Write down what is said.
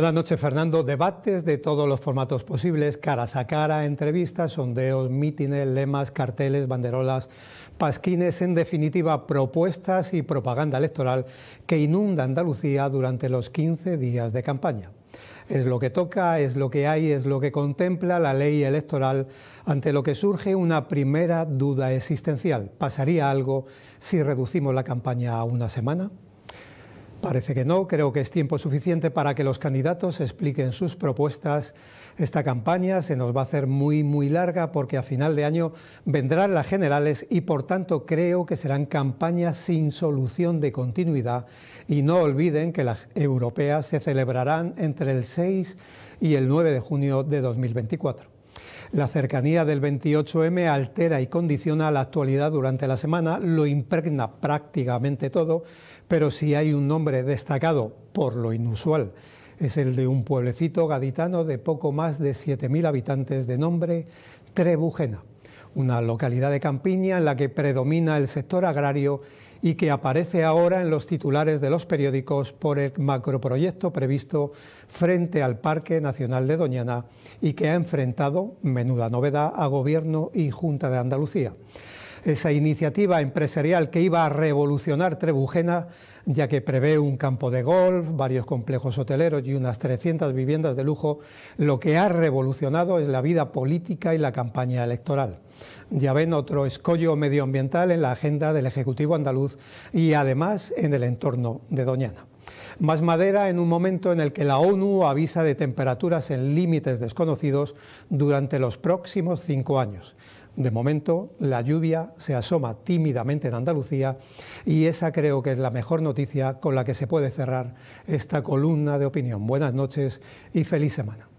Buenas noches, Fernando. Debates de todos los formatos posibles, cara a cara, entrevistas, sondeos, mítines, lemas, carteles, banderolas, pasquines, en definitiva, propuestas y propaganda electoral que inunda Andalucía durante los 15 días de campaña. Es lo que toca, es lo que hay, es lo que contempla la ley electoral, ante lo que surge una primera duda existencial. ¿Pasaría algo si reducimos la campaña a una semana? Parece que no, creo que es tiempo suficiente para que los candidatos expliquen sus propuestas. Esta campaña se nos va a hacer muy, muy larga porque a final de año vendrán las generales y por tanto creo que serán campañas sin solución de continuidad. Y no olviden que las europeas se celebrarán entre el 6 y el 9 de junio de 2024. La cercanía del 28M altera y condiciona la actualidad durante la semana, lo impregna prácticamente todo, pero si hay un nombre destacado por lo inusual, es el de un pueblecito gaditano de poco más de 7.000 habitantes de nombre Trebujena una localidad de Campiña en la que predomina el sector agrario y que aparece ahora en los titulares de los periódicos por el macroproyecto previsto frente al Parque Nacional de Doñana y que ha enfrentado, menuda novedad, a Gobierno y Junta de Andalucía esa iniciativa empresarial que iba a revolucionar Trebujena, ya que prevé un campo de golf, varios complejos hoteleros y unas 300 viviendas de lujo, lo que ha revolucionado es la vida política y la campaña electoral. Ya ven otro escollo medioambiental en la agenda del Ejecutivo andaluz y además en el entorno de Doñana. Más madera en un momento en el que la ONU avisa de temperaturas en límites desconocidos durante los próximos cinco años. De momento, la lluvia se asoma tímidamente en Andalucía y esa creo que es la mejor noticia con la que se puede cerrar esta columna de opinión. Buenas noches y feliz semana.